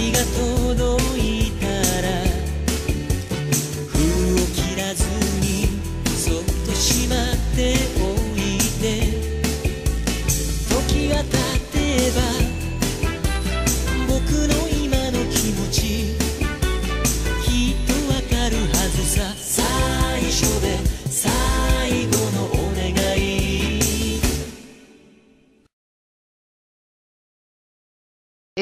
diga todo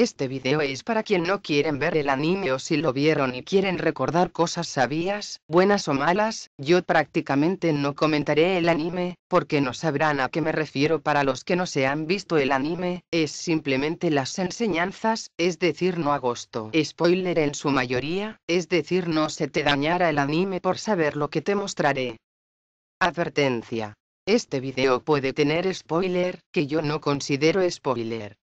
Este video es para quien no quieren ver el anime o si lo vieron y quieren recordar cosas sabias, buenas o malas, yo prácticamente no comentaré el anime, porque no sabrán a qué me refiero para los que no se han visto el anime, es simplemente las enseñanzas, es decir no agosto. Spoiler en su mayoría, es decir no se te dañara el anime por saber lo que te mostraré. Advertencia. Este video puede tener spoiler, que yo no considero spoiler.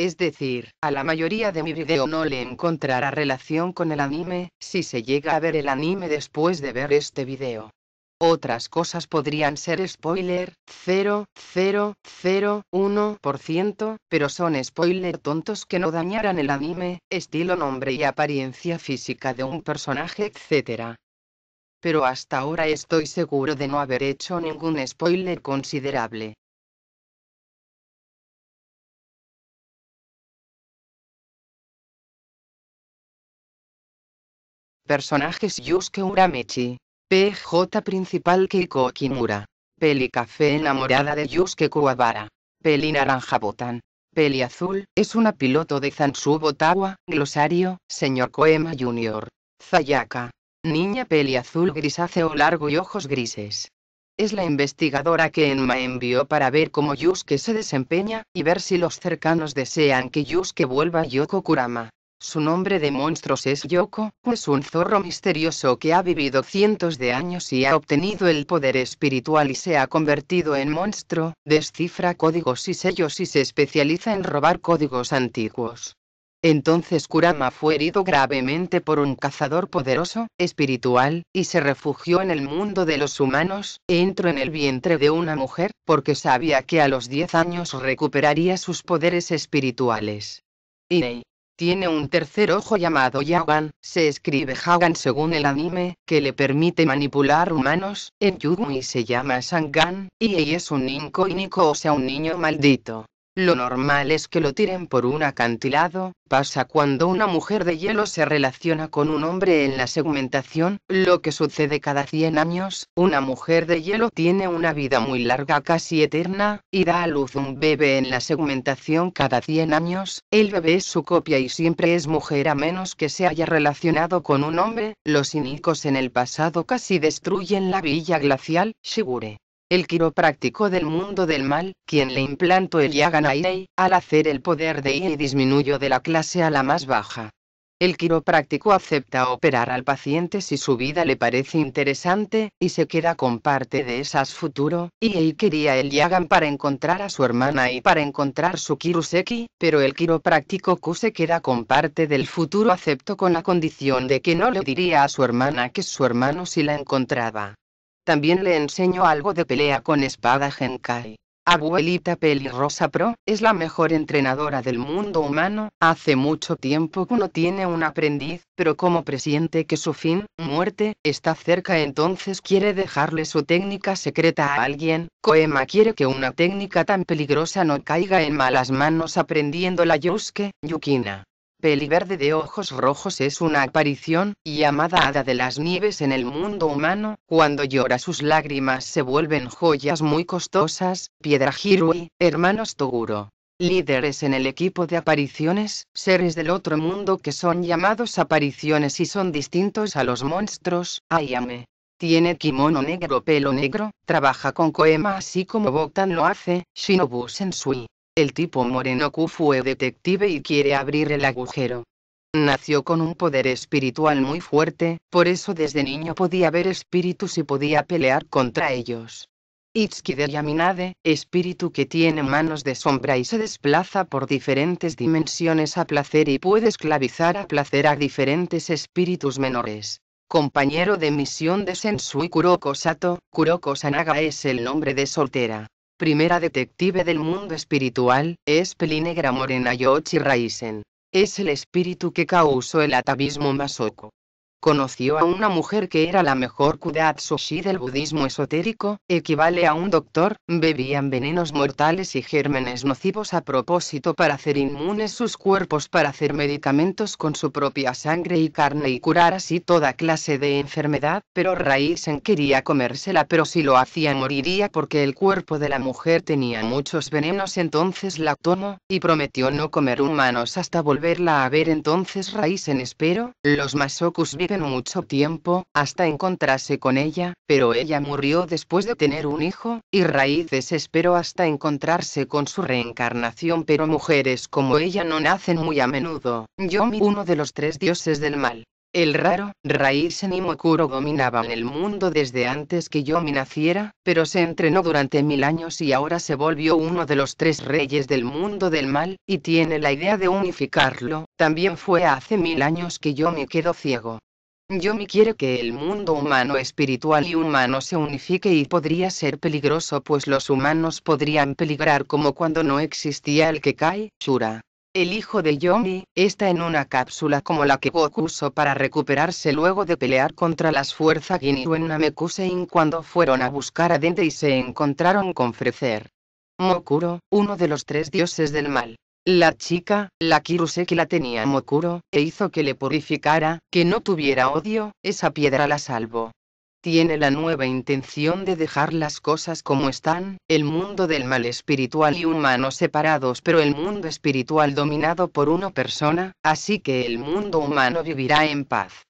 Es decir, a la mayoría de mi video no le encontrará relación con el anime, si se llega a ver el anime después de ver este video. Otras cosas podrían ser spoiler 1%, pero son spoiler tontos que no dañarán el anime, estilo nombre y apariencia física de un personaje, etc. Pero hasta ahora estoy seguro de no haber hecho ningún spoiler considerable. Personajes Yusuke Uramechi. PJ principal Keiko Kimura. Peli café enamorada de Yusuke Kuwabara. Peli naranja Botan. Peli azul, es una piloto de Zansu Botawa, glosario, señor Koema Jr. Zayaka. Niña peli azul grisáceo largo y ojos grises. Es la investigadora que Enma envió para ver cómo Yusuke se desempeña, y ver si los cercanos desean que Yusuke vuelva a Yoko Kurama. Su nombre de monstruos es Yoko, es pues un zorro misterioso que ha vivido cientos de años y ha obtenido el poder espiritual y se ha convertido en monstruo, descifra códigos y sellos y se especializa en robar códigos antiguos. Entonces Kurama fue herido gravemente por un cazador poderoso, espiritual, y se refugió en el mundo de los humanos, entró en el vientre de una mujer, porque sabía que a los 10 años recuperaría sus poderes espirituales. Inei tiene un tercer ojo llamado Yagan, se escribe Hagan según el anime, que le permite manipular humanos, en Yugui se llama Sangan, y es un Iniko o sea un niño maldito. Lo normal es que lo tiren por un acantilado, pasa cuando una mujer de hielo se relaciona con un hombre en la segmentación, lo que sucede cada 100 años, una mujer de hielo tiene una vida muy larga casi eterna, y da a luz un bebé en la segmentación cada 100 años, el bebé es su copia y siempre es mujer a menos que se haya relacionado con un hombre, los inicos en el pasado casi destruyen la villa glacial, Shigure el quiropráctico del mundo del mal, quien le implantó el Yaganai, al hacer el poder de I disminuyó de la clase a la más baja. El quiropráctico acepta operar al paciente si su vida le parece interesante, y se queda con parte de esas futuro, y él quería el Yagan para encontrar a su hermana y para encontrar su Kiruseki, pero el quiropráctico Q se queda con parte del futuro acepto con la condición de que no le diría a su hermana que su hermano si la encontraba. También le enseño algo de pelea con espada Genkai. Abuelita Pelirrosa Pro es la mejor entrenadora del mundo humano. Hace mucho tiempo que uno tiene un aprendiz, pero como presiente que su fin, muerte, está cerca, entonces quiere dejarle su técnica secreta a alguien. Koema quiere que una técnica tan peligrosa no caiga en malas manos aprendiendo la Yusuke, Yukina verde de ojos rojos es una aparición, llamada Hada de las Nieves en el mundo humano, cuando llora sus lágrimas se vuelven joyas muy costosas, Piedra Hirui, hermanos Toguro. Líderes en el equipo de apariciones, seres del otro mundo que son llamados apariciones y son distintos a los monstruos, Ayame. Tiene kimono negro pelo negro, trabaja con Koema así como Botan lo hace, Shinobu Sensui. El tipo Moreno fue detective y quiere abrir el agujero. Nació con un poder espiritual muy fuerte, por eso desde niño podía ver espíritus y podía pelear contra ellos. Itsuki Yaminade, espíritu que tiene manos de sombra y se desplaza por diferentes dimensiones a placer y puede esclavizar a placer a diferentes espíritus menores. Compañero de misión de Sensui Kuroko Sato, Kuroko Sanaga es el nombre de soltera primera detective del mundo espiritual, es Pelinegra Morena Yochi Raisen. Es el espíritu que causó el atavismo Masoko conoció a una mujer que era la mejor kudatsushi del budismo esotérico, equivale a un doctor, bebían venenos mortales y gérmenes nocivos a propósito para hacer inmunes sus cuerpos para hacer medicamentos con su propia sangre y carne y curar así toda clase de enfermedad, pero Raisen quería comérsela pero si lo hacía moriría porque el cuerpo de la mujer tenía muchos venenos entonces la tomó, y prometió no comer humanos hasta volverla a ver entonces Raisen espero, los masokus en mucho tiempo, hasta encontrarse con ella, pero ella murió después de tener un hijo, y Raíz desesperó hasta encontrarse con su reencarnación, pero mujeres como ella no nacen muy a menudo. Yomi, uno de los tres dioses del mal, el raro, raíz y dominaba el mundo desde antes que Yomi naciera, pero se entrenó durante mil años y ahora se volvió uno de los tres reyes del mundo del mal, y tiene la idea de unificarlo. También fue hace mil años que Yomi quedó ciego. Yomi quiere que el mundo humano espiritual y humano se unifique y podría ser peligroso pues los humanos podrían peligrar como cuando no existía el que cae, Shura. El hijo de Yomi, está en una cápsula como la que Goku usó para recuperarse luego de pelear contra las fuerzas Ginyu en Namekusein cuando fueron a buscar a Dende y se encontraron con Frecer. Mokuro, uno de los tres dioses del mal. La chica, la que la tenía Mokuro, e hizo que le purificara, que no tuviera odio, esa piedra la salvó. Tiene la nueva intención de dejar las cosas como están, el mundo del mal espiritual y humano separados pero el mundo espiritual dominado por una persona, así que el mundo humano vivirá en paz.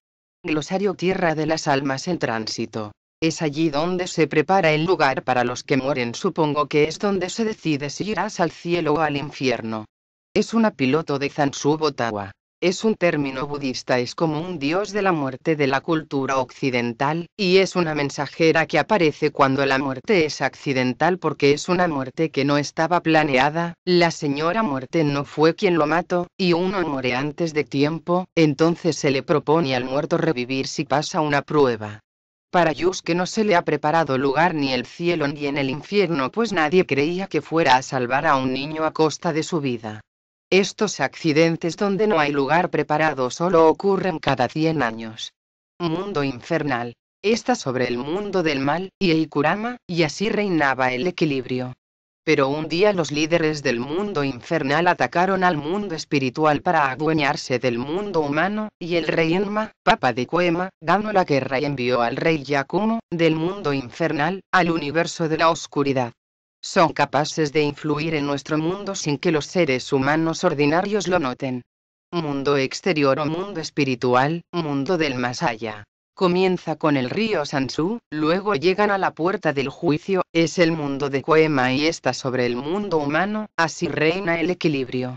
Glosario Tierra de las Almas en Tránsito. Es allí donde se prepara el lugar para los que mueren. Supongo que es donde se decide si irás al cielo o al infierno. Es una piloto de Zansu Botawa. Es un término budista, es como un dios de la muerte de la cultura occidental, y es una mensajera que aparece cuando la muerte es accidental porque es una muerte que no estaba planeada, la señora muerte no fue quien lo mató, y uno muere antes de tiempo, entonces se le propone al muerto revivir si pasa una prueba. Para Yusuke no se le ha preparado lugar ni el cielo ni en el infierno, pues nadie creía que fuera a salvar a un niño a costa de su vida. Estos accidentes donde no hay lugar preparado solo ocurren cada 100 años. Mundo infernal. Está sobre el mundo del mal, y Eikurama, y así reinaba el equilibrio. Pero un día los líderes del mundo infernal atacaron al mundo espiritual para adueñarse del mundo humano, y el rey Enma, papa de Kuema, ganó la guerra y envió al rey Yakumo, del mundo infernal, al universo de la oscuridad son capaces de influir en nuestro mundo sin que los seres humanos ordinarios lo noten. Mundo exterior o mundo espiritual, mundo del más allá. Comienza con el río Sansú, luego llegan a la puerta del juicio, es el mundo de Koema y está sobre el mundo humano, así reina el equilibrio.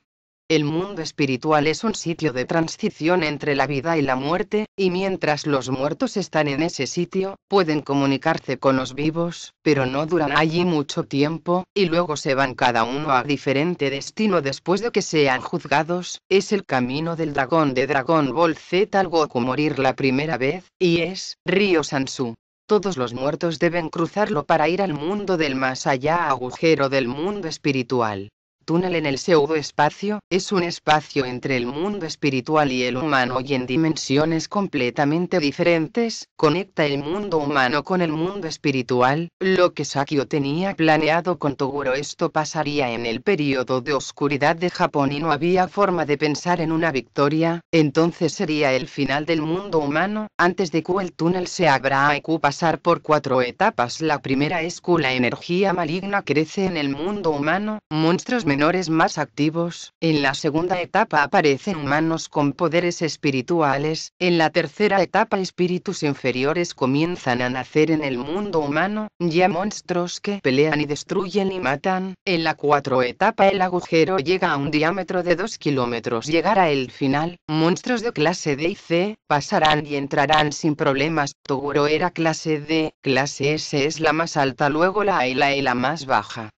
El mundo espiritual es un sitio de transición entre la vida y la muerte, y mientras los muertos están en ese sitio, pueden comunicarse con los vivos, pero no duran allí mucho tiempo, y luego se van cada uno a diferente destino después de que sean juzgados. Es el camino del dragón de Dragon Ball Z al Goku morir la primera vez, y es Río Sansu. Todos los muertos deben cruzarlo para ir al mundo del más allá, agujero del mundo espiritual. Túnel en el pseudoespacio, es un espacio entre el mundo espiritual y el humano y en dimensiones completamente diferentes, conecta el mundo humano con el mundo espiritual, lo que Sakio tenía planeado con Toguro esto pasaría en el periodo de oscuridad de Japón y no había forma de pensar en una victoria, entonces sería el final del mundo humano, antes de que el túnel se abra a que pasar por cuatro etapas la primera es que la energía maligna crece en el mundo humano, monstruos menores más activos, en la segunda etapa aparecen humanos con poderes espirituales, en la tercera etapa espíritus inferiores comienzan a nacer en el mundo humano, ya monstruos que pelean y destruyen y matan, en la cuatro etapa el agujero llega a un diámetro de 2 kilómetros, llegará el final, monstruos de clase D y C, pasarán y entrarán sin problemas, Toguro era clase D, clase S es la más alta luego la A y la e la más baja.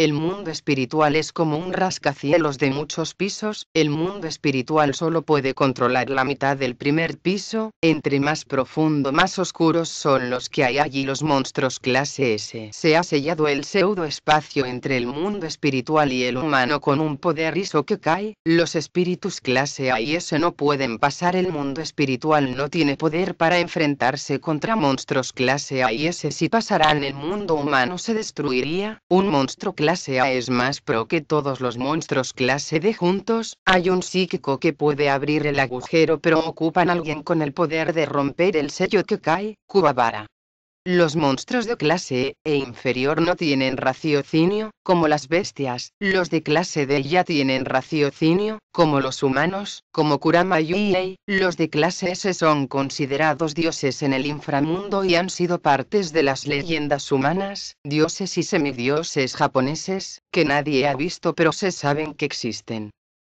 El mundo espiritual es como un rascacielos de muchos pisos, el mundo espiritual solo puede controlar la mitad del primer piso, entre más profundo más oscuros son los que hay allí los monstruos clase S. Se ha sellado el pseudo espacio entre el mundo espiritual y el humano con un poder iso que cae, los espíritus clase A y S no pueden pasar el mundo espiritual no tiene poder para enfrentarse contra monstruos clase A y S si pasarán el mundo humano se destruiría, un monstruo clase clase es más pro que todos los monstruos clase D juntos, hay un psíquico que puede abrir el agujero pero ocupan a alguien con el poder de romper el sello que cae, los monstruos de clase E inferior no tienen raciocinio, como las bestias, los de clase D ya tienen raciocinio, como los humanos, como Kurama y los de clase S son considerados dioses en el inframundo y han sido partes de las leyendas humanas, dioses y semidioses japoneses, que nadie ha visto pero se saben que existen.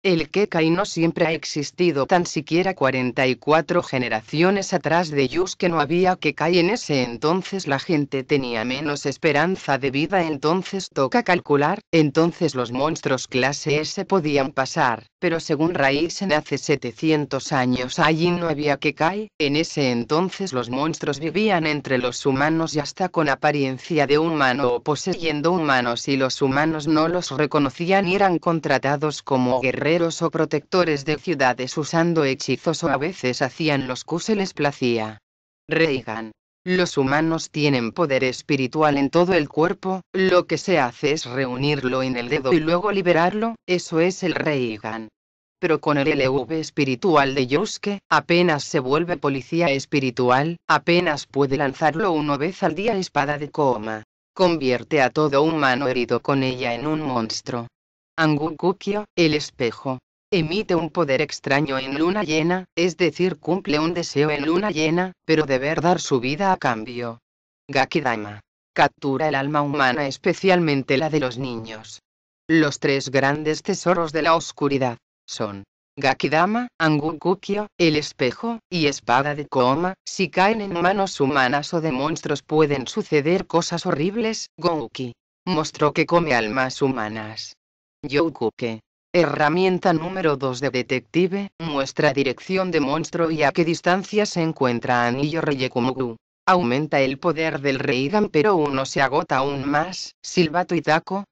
El Kekai no siempre ha existido, tan siquiera 44 generaciones atrás de Yus que no había Kekai en ese entonces la gente tenía menos esperanza de vida, entonces toca calcular, entonces los monstruos clase S podían pasar, pero según Raizen hace 700 años allí no había Kekai, en ese entonces los monstruos vivían entre los humanos y hasta con apariencia de humano o poseyendo humanos y los humanos no los reconocían y eran contratados como guerreros o protectores de ciudades usando hechizos o a veces hacían los cuseles placía. Reigan. Los humanos tienen poder espiritual en todo el cuerpo, lo que se hace es reunirlo en el dedo y luego liberarlo, eso es el Reigan. Pero con el LV espiritual de Yosuke, apenas se vuelve policía espiritual, apenas puede lanzarlo una vez al día espada de coma. Convierte a todo humano herido con ella en un monstruo. Angukukyo, el espejo. Emite un poder extraño en luna llena, es decir, cumple un deseo en luna llena, pero deber dar su vida a cambio. Gakidama. Captura el alma humana, especialmente la de los niños. Los tres grandes tesoros de la oscuridad son Gakidama, Angukukyo, el espejo, y espada de Kooma, si caen en manos humanas o de monstruos pueden suceder cosas horribles, Gouki. Mostró que come almas humanas. Yokuke, Herramienta número 2 de detective, muestra dirección de monstruo y a qué distancia se encuentra Anillo Reyekumuru. Aumenta el poder del Reigan pero uno se agota aún más, Silbato y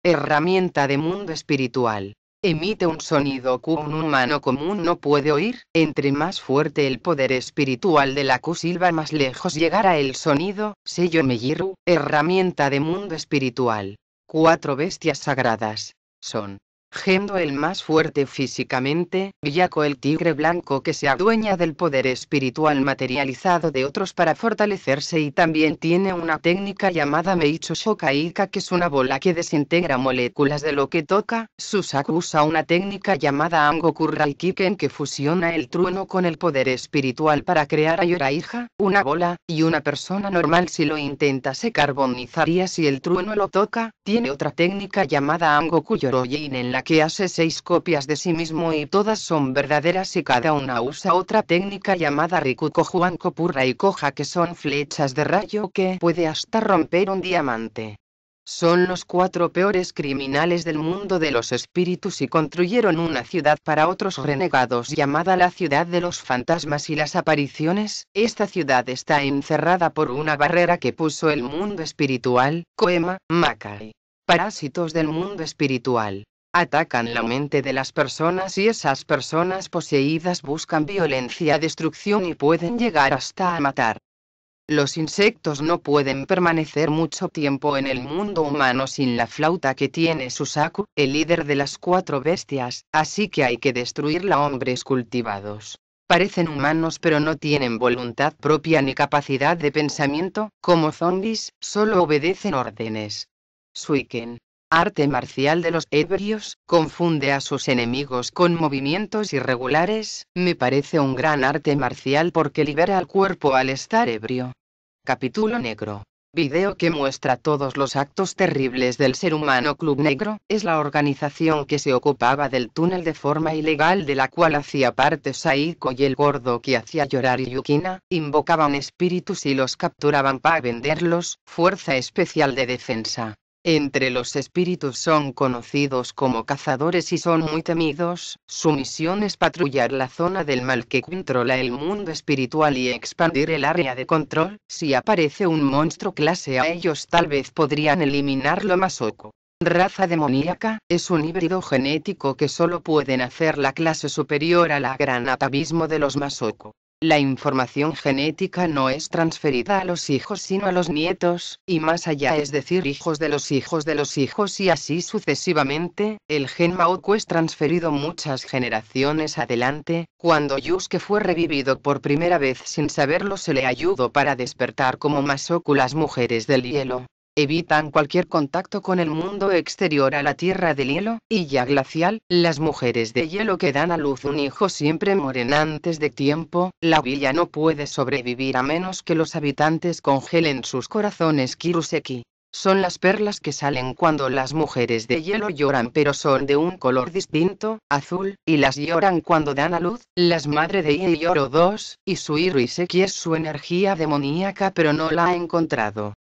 herramienta de mundo espiritual. Emite un sonido que un humano común no puede oír, entre más fuerte el poder espiritual de la Q-Silva más lejos llegará el sonido, sello Mejiru, herramienta de mundo espiritual. Cuatro bestias sagradas, son Gendo el más fuerte físicamente, Villaco el tigre blanco que se adueña del poder espiritual materializado de otros para fortalecerse y también tiene una técnica llamada Meicho que es una bola que desintegra moléculas de lo que toca, Susaku usa una técnica llamada Angoku Raikiken que fusiona el trueno con el poder espiritual para crear a Yoraiha, una bola, y una persona normal si lo intenta se carbonizaría si el trueno lo toca, tiene otra técnica llamada Angoku en la que hace seis copias de sí mismo y todas son verdaderas y cada una usa otra técnica llamada Rikuko juan Purra y Koja que son flechas de rayo que puede hasta romper un diamante. Son los cuatro peores criminales del mundo de los espíritus y construyeron una ciudad para otros renegados llamada la ciudad de los fantasmas y las apariciones. Esta ciudad está encerrada por una barrera que puso el mundo espiritual, Koema, Makai. Parásitos del mundo espiritual atacan la mente de las personas y esas personas poseídas buscan violencia, destrucción y pueden llegar hasta a matar. Los insectos no pueden permanecer mucho tiempo en el mundo humano sin la flauta que tiene Susaku, el líder de las cuatro bestias, así que hay que destruirla hombres cultivados. Parecen humanos pero no tienen voluntad propia ni capacidad de pensamiento, como zombies, solo obedecen órdenes. Suiken, arte marcial de los ebrios, confunde a sus enemigos con movimientos irregulares, me parece un gran arte marcial porque libera al cuerpo al estar ebrio. Capítulo negro. Video que muestra todos los actos terribles del ser humano Club Negro, es la organización que se ocupaba del túnel de forma ilegal de la cual hacía parte Saiko y el gordo que hacía llorar Yukina, invocaban espíritus y los capturaban para venderlos, Fuerza Especial de Defensa. Entre los espíritus son conocidos como cazadores y son muy temidos, su misión es patrullar la zona del mal que controla el mundo espiritual y expandir el área de control, si aparece un monstruo clase A ellos tal vez podrían eliminarlo más Raza demoníaca, es un híbrido genético que solo pueden hacer la clase superior a la gran atavismo de los Masoko. La información genética no es transferida a los hijos sino a los nietos, y más allá es decir hijos de los hijos de los hijos y así sucesivamente, el gen Maoku es transferido muchas generaciones adelante, cuando Yusuke fue revivido por primera vez sin saberlo se le ayudó para despertar como Masoku las mujeres del hielo, evitan cualquier contacto con el mundo exterior a la tierra del hielo y ya glacial, las mujeres de hielo que dan a luz un hijo siempre mueren antes de tiempo, la villa no puede sobrevivir a menos que los habitantes congelen sus corazones Kiruseki. Son las perlas que salen cuando las mujeres de hielo lloran pero son de un color distinto, azul, y las lloran cuando dan a luz, las madre de Ii lloro 2, y su Iriseki es su energía demoníaca pero no la ha encontrado.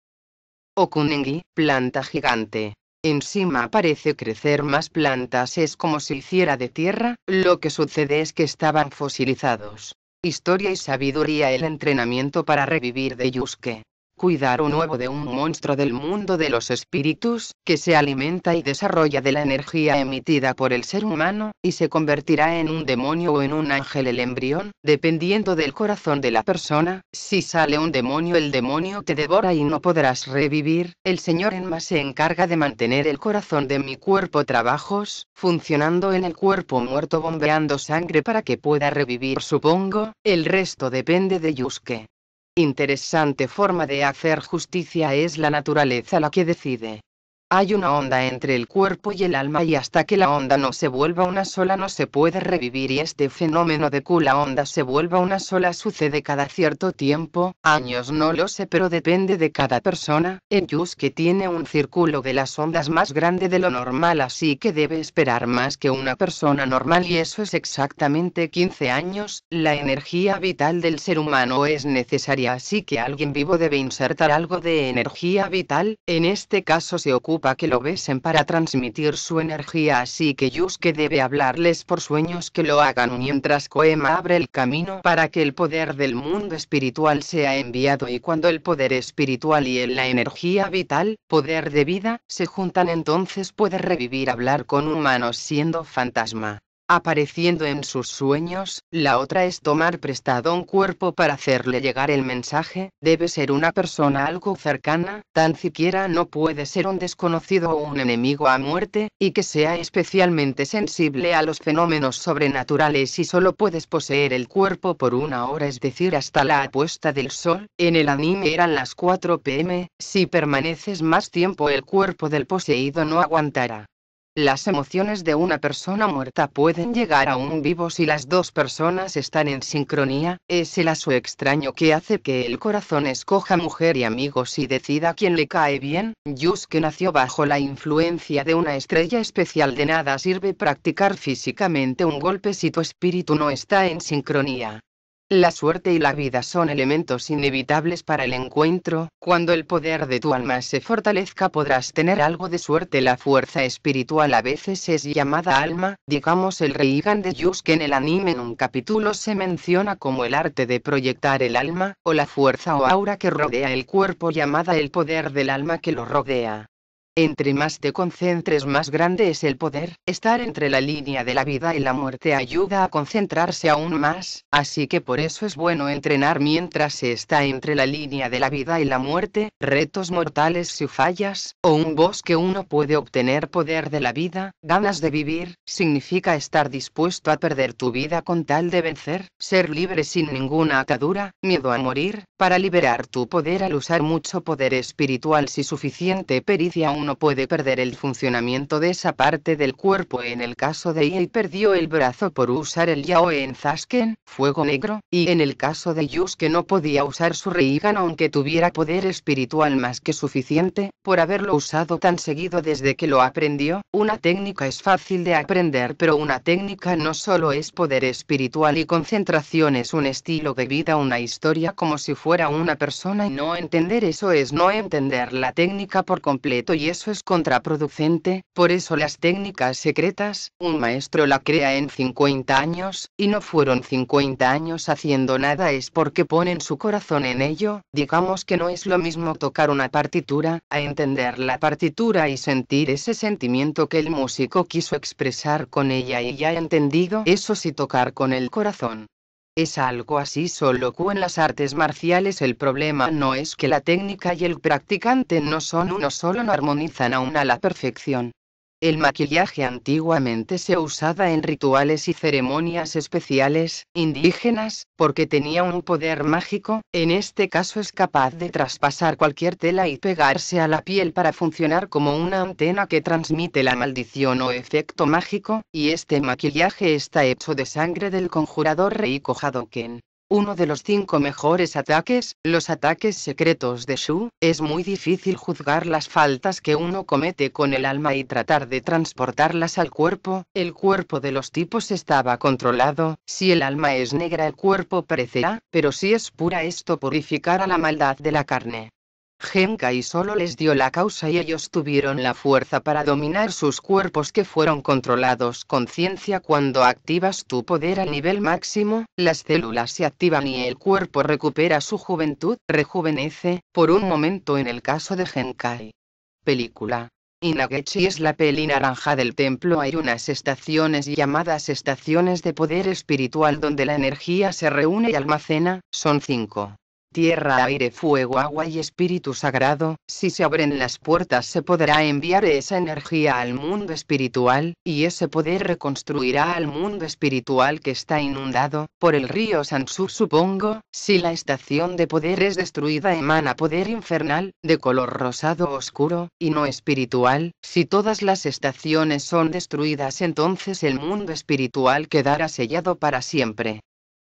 Okunengi, planta gigante. Encima parece crecer más plantas, es como si hiciera de tierra, lo que sucede es que estaban fosilizados. Historia y sabiduría El entrenamiento para revivir de Yusuke cuidar un huevo de un monstruo del mundo de los espíritus, que se alimenta y desarrolla de la energía emitida por el ser humano, y se convertirá en un demonio o en un ángel el embrión, dependiendo del corazón de la persona, si sale un demonio el demonio te devora y no podrás revivir, el señor Enma se encarga de mantener el corazón de mi cuerpo trabajos, funcionando en el cuerpo muerto bombeando sangre para que pueda revivir supongo, el resto depende de Yusuke. Interesante forma de hacer justicia es la naturaleza la que decide. Hay una onda entre el cuerpo y el alma y hasta que la onda no se vuelva una sola no se puede revivir y este fenómeno de que la onda se vuelva una sola sucede cada cierto tiempo, años no lo sé pero depende de cada persona, el que tiene un círculo de las ondas más grande de lo normal así que debe esperar más que una persona normal y eso es exactamente 15 años, la energía vital del ser humano es necesaria así que alguien vivo debe insertar algo de energía vital, en este caso se ocupa que lo besen para transmitir su energía así que Yusuke debe hablarles por sueños que lo hagan mientras Koema abre el camino para que el poder del mundo espiritual sea enviado y cuando el poder espiritual y la energía vital, poder de vida, se juntan entonces puede revivir hablar con humanos siendo fantasma apareciendo en sus sueños, la otra es tomar prestado un cuerpo para hacerle llegar el mensaje, debe ser una persona algo cercana, tan siquiera no puede ser un desconocido o un enemigo a muerte, y que sea especialmente sensible a los fenómenos sobrenaturales y solo puedes poseer el cuerpo por una hora, es decir, hasta la apuesta del sol, en el anime eran las 4 pm, si permaneces más tiempo el cuerpo del poseído no aguantará. Las emociones de una persona muerta pueden llegar a un vivo si las dos personas están en sincronía, es el aso extraño que hace que el corazón escoja mujer y amigos y decida quién le cae bien. que nació bajo la influencia de una estrella especial de nada sirve practicar físicamente un golpe si tu espíritu no está en sincronía. La suerte y la vida son elementos inevitables para el encuentro, cuando el poder de tu alma se fortalezca podrás tener algo de suerte. La fuerza espiritual a veces es llamada alma, digamos el Reigan de Yus que en el anime en un capítulo se menciona como el arte de proyectar el alma, o la fuerza o aura que rodea el cuerpo llamada el poder del alma que lo rodea. Entre más te concentres más grande es el poder. Estar entre la línea de la vida y la muerte ayuda a concentrarse aún más, así que por eso es bueno entrenar mientras se está entre la línea de la vida y la muerte, retos mortales si fallas, o un bosque uno puede obtener poder de la vida, ganas de vivir, significa estar dispuesto a perder tu vida con tal de vencer, ser libre sin ninguna atadura, miedo a morir, para liberar tu poder al usar mucho poder espiritual si suficiente pericia uno no puede perder el funcionamiento de esa parte del cuerpo. En el caso de él perdió el brazo por usar el yao en Zasken, fuego negro, y en el caso de que no podía usar su Reigan aunque tuviera poder espiritual más que suficiente, por haberlo usado tan seguido desde que lo aprendió. Una técnica es fácil de aprender pero una técnica no solo es poder espiritual y concentración es un estilo de vida, una historia como si fuera una persona y no entender eso es no entender la técnica por completo y eso es contraproducente, por eso las técnicas secretas, un maestro la crea en 50 años, y no fueron 50 años haciendo nada es porque ponen su corazón en ello, digamos que no es lo mismo tocar una partitura, a entender la partitura y sentir ese sentimiento que el músico quiso expresar con ella y ya entendido eso si tocar con el corazón es algo así solo que en las artes marciales el problema no es que la técnica y el practicante no son uno solo no armonizan aún a la perfección. El maquillaje antiguamente se usaba en rituales y ceremonias especiales, indígenas, porque tenía un poder mágico, en este caso es capaz de traspasar cualquier tela y pegarse a la piel para funcionar como una antena que transmite la maldición o efecto mágico, y este maquillaje está hecho de sangre del conjurador Reiko Hadoken uno de los cinco mejores ataques, los ataques secretos de Shu, es muy difícil juzgar las faltas que uno comete con el alma y tratar de transportarlas al cuerpo, el cuerpo de los tipos estaba controlado, si el alma es negra el cuerpo perecerá, pero si es pura esto purificará la maldad de la carne. Genkai solo les dio la causa y ellos tuvieron la fuerza para dominar sus cuerpos que fueron controlados con ciencia cuando activas tu poder al nivel máximo, las células se activan y el cuerpo recupera su juventud, rejuvenece, por un momento en el caso de Genkai. Película. Inagechi es la peli naranja del templo. Hay unas estaciones llamadas estaciones de poder espiritual donde la energía se reúne y almacena, son cinco tierra, aire, fuego, agua y espíritu sagrado, si se abren las puertas se podrá enviar esa energía al mundo espiritual, y ese poder reconstruirá al mundo espiritual que está inundado, por el río Sansu supongo, si la estación de poder es destruida emana poder infernal, de color rosado oscuro, y no espiritual, si todas las estaciones son destruidas entonces el mundo espiritual quedará sellado para siempre.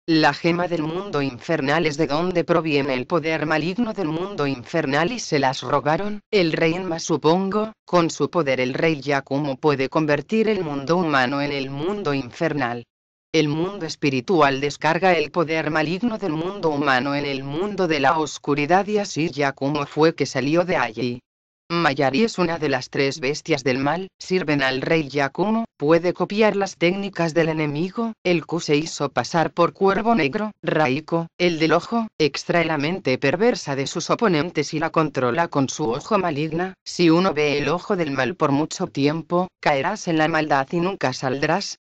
La gema del mundo infernal es de donde proviene el poder maligno del mundo infernal y se las rogaron el rey Mas supongo, con su poder el rey Yakumo puede convertir el mundo humano en el mundo infernal. El mundo espiritual descarga el poder maligno del mundo humano en el mundo de la oscuridad y así Yakumo fue que salió de allí. Mayari es una de las tres bestias del mal, sirven al rey Yakumo, puede copiar las técnicas del enemigo, el Q se hizo pasar por cuervo negro, Raiko, el del ojo, extrae la mente perversa de sus oponentes y la controla con su ojo maligna, si uno ve el ojo del mal por mucho tiempo, caerás en la maldad y nunca saldrás,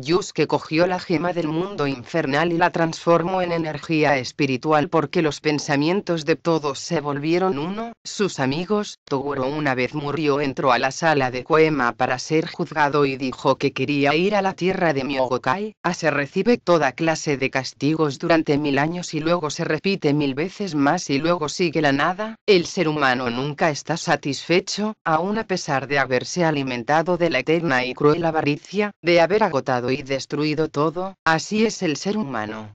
Yusuke cogió la gema del mundo infernal y la transformó en energía espiritual porque los pensamientos de todos se volvieron uno. Sus amigos, Toguro una vez murió entró a la sala de Koema para ser juzgado y dijo que quería ir a la tierra de Myogokai, a se recibe toda clase de castigos durante mil años y luego se repite mil veces más y luego sigue la nada. El ser humano nunca está satisfecho, aun a pesar de haberse alimentado de la eterna y cruel avaricia, de haber agotado y destruido todo, así es el ser humano.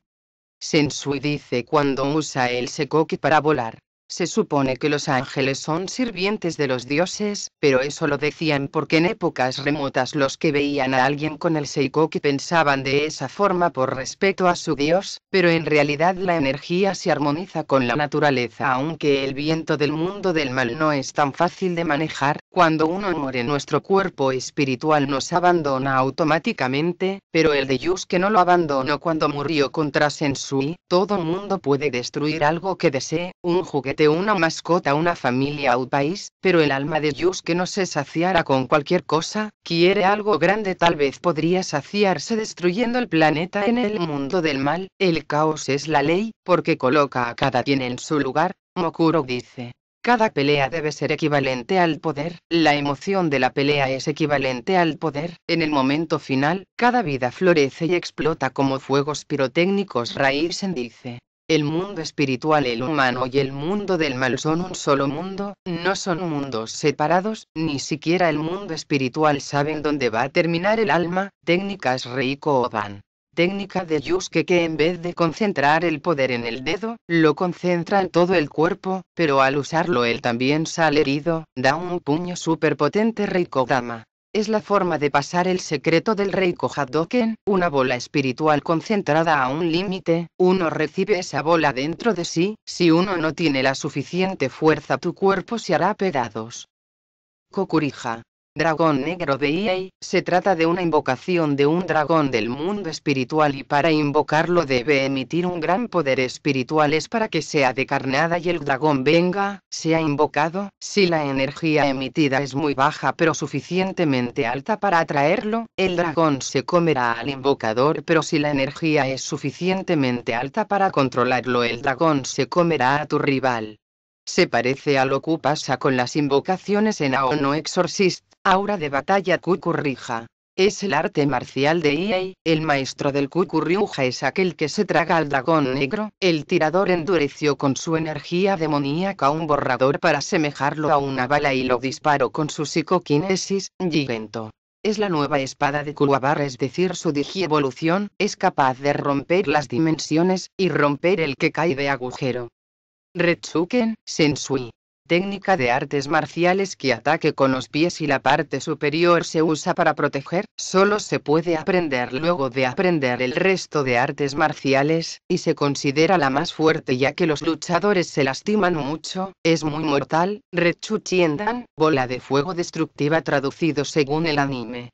Sensui dice cuando usa el sekoki para volar. Se supone que los ángeles son sirvientes de los dioses, pero eso lo decían porque en épocas remotas los que veían a alguien con el que pensaban de esa forma por respeto a su dios, pero en realidad la energía se armoniza con la naturaleza aunque el viento del mundo del mal no es tan fácil de manejar, cuando uno muere nuestro cuerpo espiritual nos abandona automáticamente, pero el de Yusuke no lo abandonó cuando murió contra Sensui, todo mundo puede destruir algo que desee, un juguete una mascota, una familia o país, pero el alma de que no se saciara con cualquier cosa, quiere algo grande tal vez podría saciarse destruyendo el planeta en el mundo del mal, el caos es la ley, porque coloca a cada quien en su lugar, Mokuro dice. Cada pelea debe ser equivalente al poder, la emoción de la pelea es equivalente al poder, en el momento final, cada vida florece y explota como fuegos pirotécnicos, Raisen dice. El mundo espiritual, el humano y el mundo del mal son un solo mundo, no son mundos separados, ni siquiera el mundo espiritual saben dónde va a terminar el alma, técnicas Reiko Oban. Técnica de Yusuke que en vez de concentrar el poder en el dedo, lo concentra en todo el cuerpo, pero al usarlo él también sale herido, da un puño superpotente Reiko Dama es la forma de pasar el secreto del rey Kohadoken, una bola espiritual concentrada a un límite, uno recibe esa bola dentro de sí, si uno no tiene la suficiente fuerza tu cuerpo se hará pedados. Kokurija. Dragón Negro de EA, se trata de una invocación de un dragón del mundo espiritual y para invocarlo debe emitir un gran poder espiritual es para que sea decarnada y el dragón venga, sea invocado, si la energía emitida es muy baja pero suficientemente alta para atraerlo, el dragón se comerá al invocador pero si la energía es suficientemente alta para controlarlo el dragón se comerá a tu rival. Se parece a lo que pasa con las invocaciones en AONO Exorcist, Aura de batalla Kukurrija. Es el arte marcial de Iei, el maestro del Kukurriuja es aquel que se traga al dragón negro, el tirador endureció con su energía demoníaca un borrador para asemejarlo a una bala y lo disparó con su psicoquinesis, Gigento es la nueva espada de Kuluabar, es decir, su digievolución, es capaz de romper las dimensiones, y romper el que cae de agujero. Retsuken, Sensui técnica de artes marciales que ataque con los pies y la parte superior se usa para proteger, solo se puede aprender luego de aprender el resto de artes marciales, y se considera la más fuerte ya que los luchadores se lastiman mucho, es muy mortal, Rechuchiendan, bola de fuego destructiva traducido según el anime.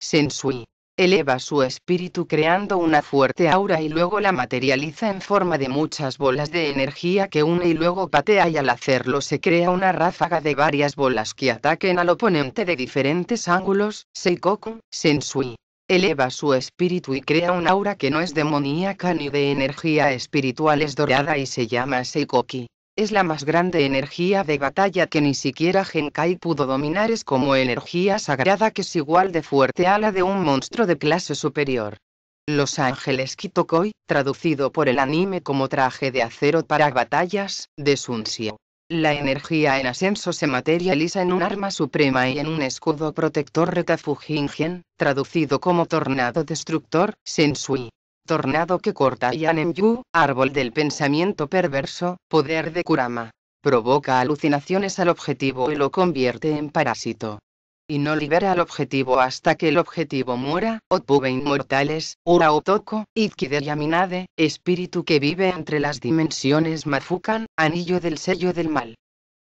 Sensui eleva su espíritu creando una fuerte aura y luego la materializa en forma de muchas bolas de energía que une y luego patea y al hacerlo se crea una ráfaga de varias bolas que ataquen al oponente de diferentes ángulos, Seikoku, Sensui. Eleva su espíritu y crea un aura que no es demoníaca ni de energía espiritual es dorada y se llama Seikoki es la más grande energía de batalla que ni siquiera Genkai pudo dominar es como energía sagrada que es igual de fuerte a la de un monstruo de clase superior. Los Ángeles Kitokoi, traducido por el anime como traje de acero para batallas, de Sunsio. La energía en ascenso se materializa en un arma suprema y en un escudo protector Retafujingen, traducido como tornado destructor, Sensui. Tornado que corta Yanenyu, árbol del pensamiento perverso, poder de Kurama. Provoca alucinaciones al objetivo y lo convierte en parásito. Y no libera al objetivo hasta que el objetivo muera, Otpube inmortales, Ura Otoko, de Yaminade, espíritu que vive entre las dimensiones Mafukan, anillo del sello del mal.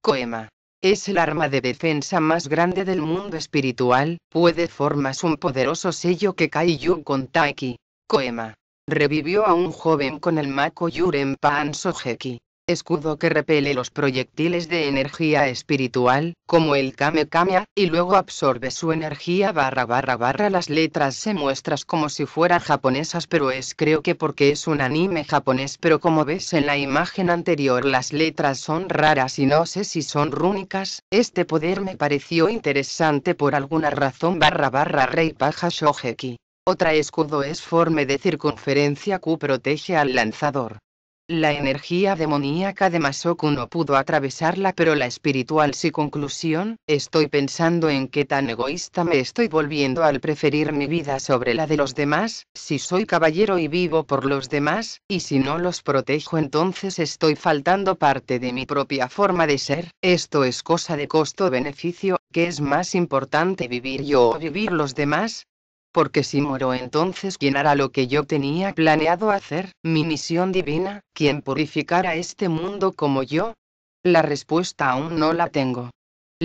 Koema. Es el arma de defensa más grande del mundo espiritual, puede formas un poderoso sello que Kaiju con Taiki. Koema. Revivió a un joven con el Mako Yuren Pan Sogeki, escudo que repele los proyectiles de energía espiritual, como el Kame Kamia, y luego absorbe su energía barra barra barra. Las letras se muestras como si fueran japonesas, pero es creo que porque es un anime japonés, pero como ves en la imagen anterior las letras son raras y no sé si son rúnicas, este poder me pareció interesante por alguna razón barra barra rey paja Sojeki. Otra escudo es forma de circunferencia Q protege al lanzador. La energía demoníaca de Masoku no pudo atravesarla pero la espiritual sí conclusión, estoy pensando en qué tan egoísta me estoy volviendo al preferir mi vida sobre la de los demás, si soy caballero y vivo por los demás, y si no los protejo entonces estoy faltando parte de mi propia forma de ser, esto es cosa de costo-beneficio, que es más importante vivir yo o vivir los demás, porque si moro entonces ¿quién hará lo que yo tenía planeado hacer? Mi misión divina, quien purificará este mundo como yo? La respuesta aún no la tengo.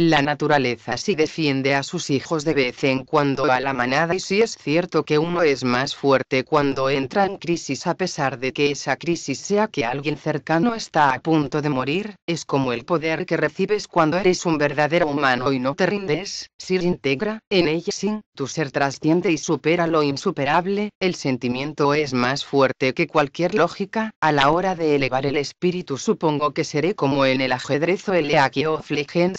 La naturaleza sí defiende a sus hijos de vez en cuando a la manada y si es cierto que uno es más fuerte cuando entra en crisis a pesar de que esa crisis sea que alguien cercano está a punto de morir, es como el poder que recibes cuando eres un verdadero humano y no te rindes, si integra, en ella sin, tu ser trasciende y supera lo insuperable, el sentimiento es más fuerte que cualquier lógica, a la hora de elevar el espíritu supongo que seré como en el ajedrez o el eaquio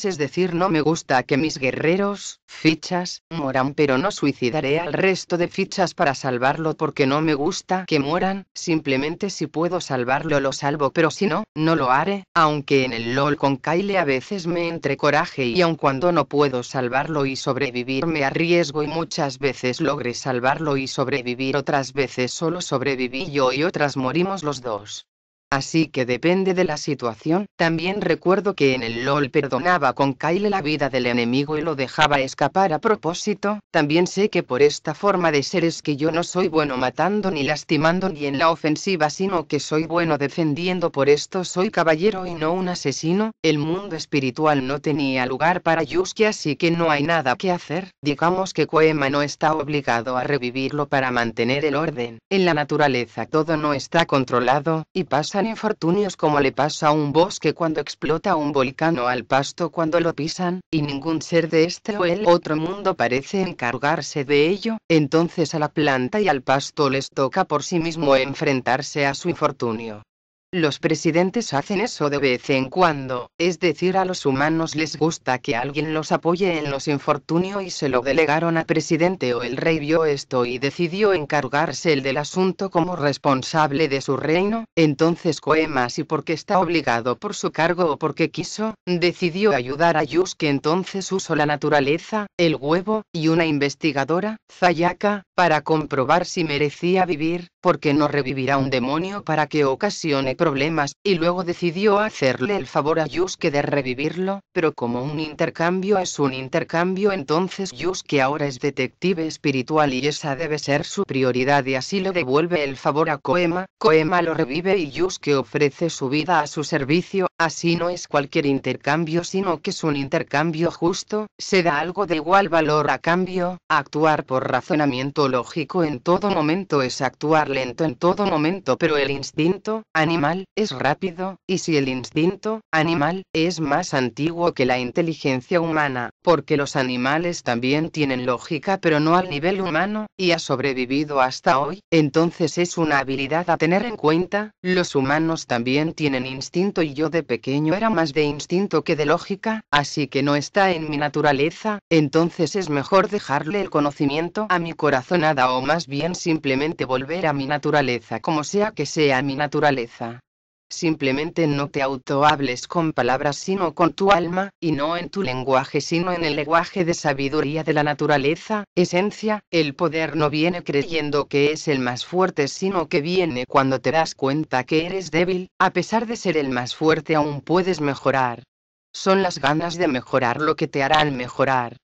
es decir, no me gusta que mis guerreros, fichas, moran pero no suicidaré al resto de fichas para salvarlo porque no me gusta que mueran, simplemente si puedo salvarlo lo salvo pero si no, no lo haré, aunque en el LOL con Kyle a veces me entre coraje y aun cuando no puedo salvarlo y sobrevivir me arriesgo y muchas veces logré salvarlo y sobrevivir otras veces solo sobreviví yo y otras morimos los dos. Así que depende de la situación. También recuerdo que en el LOL perdonaba con Kyle la vida del enemigo y lo dejaba escapar a propósito. También sé que por esta forma de ser es que yo no soy bueno matando ni lastimando ni en la ofensiva, sino que soy bueno defendiendo. Por esto soy caballero y no un asesino. El mundo espiritual no tenía lugar para Yusuke, así que no hay nada que hacer. Digamos que Koema no está obligado a revivirlo para mantener el orden. En la naturaleza todo no está controlado, y pasa infortunios como le pasa a un bosque cuando explota un volcán o al pasto cuando lo pisan, y ningún ser de este o el otro mundo parece encargarse de ello, entonces a la planta y al pasto les toca por sí mismo enfrentarse a su infortunio. Los presidentes hacen eso de vez en cuando, es decir, a los humanos les gusta que alguien los apoye en los infortunios y se lo delegaron a presidente o el rey vio esto y decidió encargarse el del asunto como responsable de su reino, entonces Coema y porque está obligado por su cargo o porque quiso, decidió ayudar a Yus que entonces usó la naturaleza, el huevo, y una investigadora, Zayaka, para comprobar si merecía vivir, porque no revivirá un demonio para que ocasione problemas, y luego decidió hacerle el favor a Yusuke de revivirlo, pero como un intercambio es un intercambio entonces Yusuke ahora es detective espiritual y esa debe ser su prioridad y así le devuelve el favor a Koema, Koema lo revive y Yusuke ofrece su vida a su servicio, así no es cualquier intercambio sino que es un intercambio justo, se da algo de igual valor a cambio, actuar por razonamiento lógico en todo momento es actuar lento en todo momento pero el instinto, animal es rápido, y si el instinto animal es más antiguo que la inteligencia humana, porque los animales también tienen lógica pero no al nivel humano, y ha sobrevivido hasta hoy, entonces es una habilidad a tener en cuenta, los humanos también tienen instinto y yo de pequeño era más de instinto que de lógica, así que no está en mi naturaleza, entonces es mejor dejarle el conocimiento a mi corazonada o más bien simplemente volver a mi naturaleza como sea que sea mi naturaleza. Simplemente no te hables con palabras sino con tu alma, y no en tu lenguaje sino en el lenguaje de sabiduría de la naturaleza, esencia, el poder no viene creyendo que es el más fuerte sino que viene cuando te das cuenta que eres débil, a pesar de ser el más fuerte aún puedes mejorar. Son las ganas de mejorar lo que te harán mejorar.